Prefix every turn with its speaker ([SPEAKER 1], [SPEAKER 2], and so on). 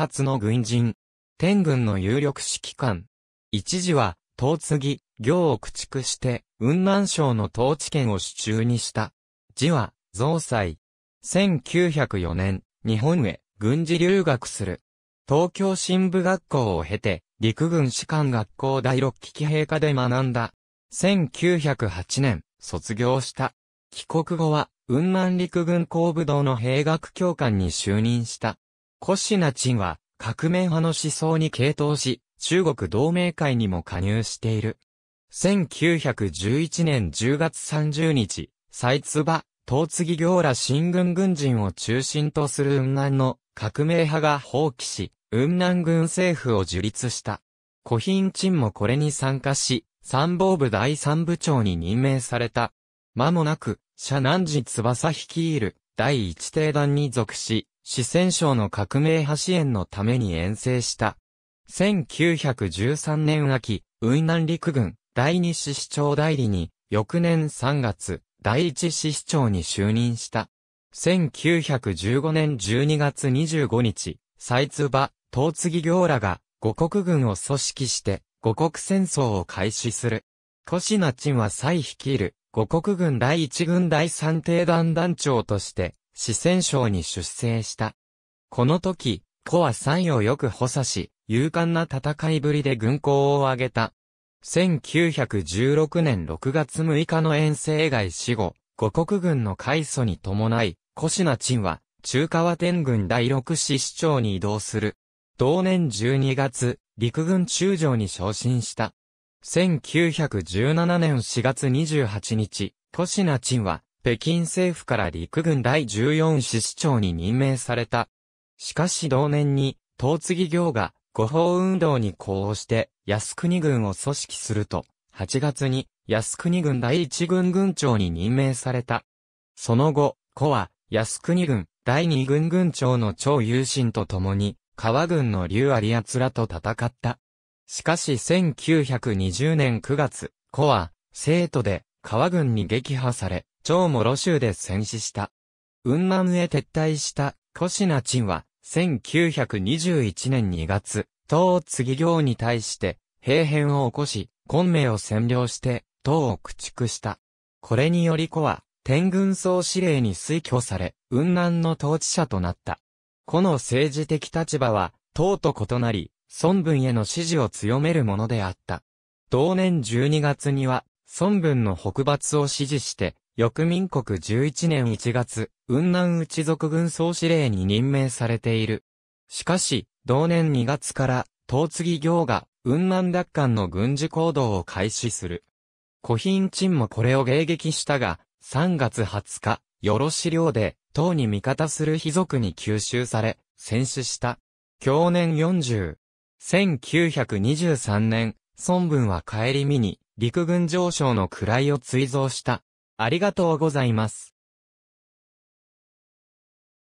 [SPEAKER 1] 発の軍人。天軍の有力指揮官。一時は、東継ぎ、行を駆逐して、雲南省の統治権を手中にした。字は、増祭。1904年、日本へ軍事留学する。東京新部学校を経て、陸軍士官学校第六期騎兵科で学んだ。1908年、卒業した。帰国後は、雲南陸軍工部堂の兵学教官に就任した。コシナチンは革命派の思想に傾倒し、中国同盟会にも加入している。1911年10月30日、蔡津場、東次行ら新軍軍人を中心とする雲南の革命派が放棄し、雲南軍政府を樹立した。古品ンもこれに参加し、参謀部第三部長に任命された。間もなく、社南寺翼率いる第一帝団に属し、四川省の革命派支援のために遠征した。1913年秋、雲南陸軍第二支市長代理に、翌年3月、第一支市長に就任した。1915年12月25日、サイツバ、東次行らが、五国軍を組織して、五国戦争を開始する。コシナチンは再率いる、五国軍第一軍第三帝団団長として、四川省に出征した。この時、子は山をよく補佐し、勇敢な戦いぶりで軍功を挙げた。1916年6月6日の遠征外死後、五国軍の開祖に伴い、コシナチンは、中川天軍第六師市長に移動する。同年12月、陸軍中将に昇進した。1917年4月28日、コシナチンは、北京政府から陸軍第14師市長に任命された。しかし同年に、東次行が五法運動に呼応して、靖国軍を組織すると、8月に靖国軍第1軍軍長に任命された。その後、子は靖国軍第2軍軍長の超有心と共に、川軍の劉有奴らと戦った。しかし1920年9月、子は、生徒で川軍に撃破され、長もロ州で戦死した。雲南へ撤退したコシナチンは、1921年2月、東次行に対して、兵変を起こし、昆明を占領して、唐を駆逐した。これにより子は、天軍総司令に推挙され、雲南の統治者となった。子の政治的立場は、唐と異なり、孫文への支持を強めるものであった。同年12月には、孫文の北伐を支持して、翌民国11年1月、雲南内族軍総司令に任命されている。しかし、同年2月から、東次行が、雲南奪還の軍事行動を開始する。古品鎮もこれを迎撃したが、3月20日、よろし領で、党に味方する貴族に吸収され、戦死した。去年40。1923年、孫文は帰り見に、陸軍上将の位を追贈した。ありがとうございます。